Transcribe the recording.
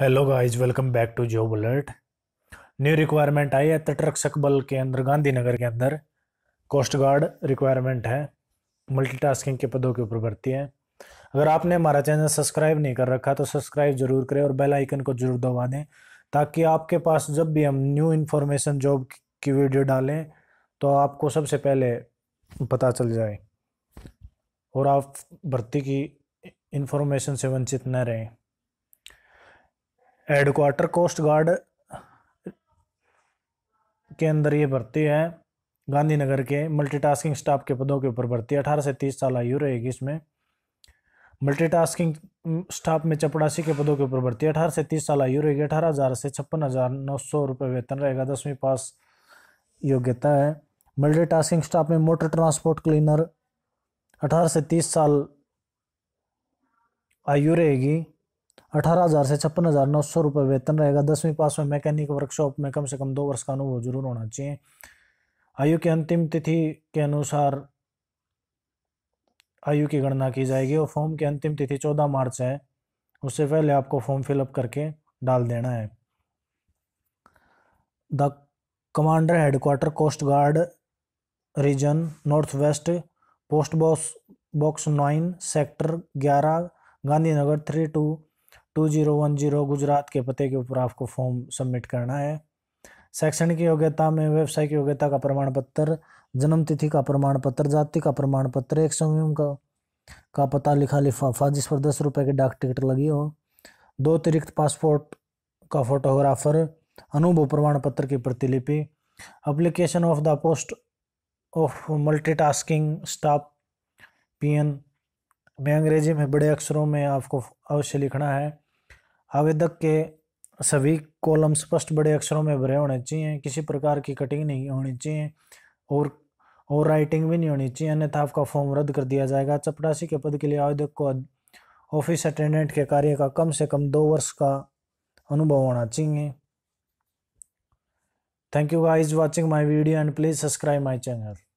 hello guys welcome back to job alert new requirement आई है तटरक्षक बल के अंदर गांधीनगर के अंदर कोस्ट गार्ड रिक्वायरमेंट है मल्टीटास्किंग के पदों के ऊपर भर्ती है अगर आपने हमारा चैनल सब्सक्राइब नहीं कर रखा तो सब्सक्राइब जरूर करें और बेल आइकन को जरूर दबा दें ताकि आपके पास जब भी हम न्यू इन्फॉर्मेशन जॉब की वीडियो डालें तो आपको सबसे पहले पता चल जाए और आप भर्ती की इन्फॉर्मेशन से वंचित न रहें हेडक्वार्टर कोस्ट गार्ड के अंदर ये भर्ती है गांधीनगर के मल्टीटास्किंग स्टाफ के पदों के ऊपर भर्ती अठारह से तीस साल आयु रहेगी इसमें मल्टीटास्किंग स्टाफ में चपड़ासी के पदों के ऊपर भर्ती अठारह से तीस साल आयु रहेगी अठारह हज़ार से छप्पन हज़ार नौ सौ रुपये वेतन रहेगा दसवीं पास योग्यता है मल्टीटास्किंग स्टाफ में मोटर ट्रांसपोर्ट क्लीनर अठारह से तीस साल आयु रहेगी अठारह हज़ार से छप्पन हज़ार नौ सौ रुपये वेतन रहेगा दसवीं पास में मैकेनिक वर्कशॉप में कम से कम दो वर्ष का अनुभव जरूर होना चाहिए आयु की अंतिम तिथि के अनुसार आयु की गणना की जाएगी और फॉर्म की अंतिम तिथि चौदह मार्च है उससे पहले आपको फॉर्म फिलअप करके डाल देना है the commander headquarter coast guard region north west post box box nine sector ग्यारह Gandhinagar three two two zero one zero Gujarat के पते के ऊपर आपको फॉर्म सबमिट करना है शैक्षणिक की योग्यता में व्यवसाय की योग्यता का प्रमाण पत्र जन्म तिथि का प्रमाण पत्र जाति का प्रमाण पत्र एक संयम का का पता लिखा लिफाफा जिस पर दस रुपये की डाक टिकट लगी हो दो अतिरिक्त पासपोर्ट का फोटोग्राफर अनुभव प्रमाण पत्र की प्रतिलिपि application of the post of multitasking staff PN में अंग्रेजी में बड़े अक्षरों में आपको अवश्य लिखना है आवेदक के सभी कॉलम स्पष्ट बड़े अक्षरों में भरे होने चाहिए किसी प्रकार की कटिंग नहीं होनी चाहिए और और राइटिंग भी नहीं होनी चाहिए अन्यथा आपका फॉर्म रद्द कर दिया जाएगा चपरासी के पद के लिए आवेदक को ऑफिस अटेंडेंट के कार्य का कम से कम दो वर्ष का अनुभव होना चाहिए thank you guys watching my video and please subscribe my channel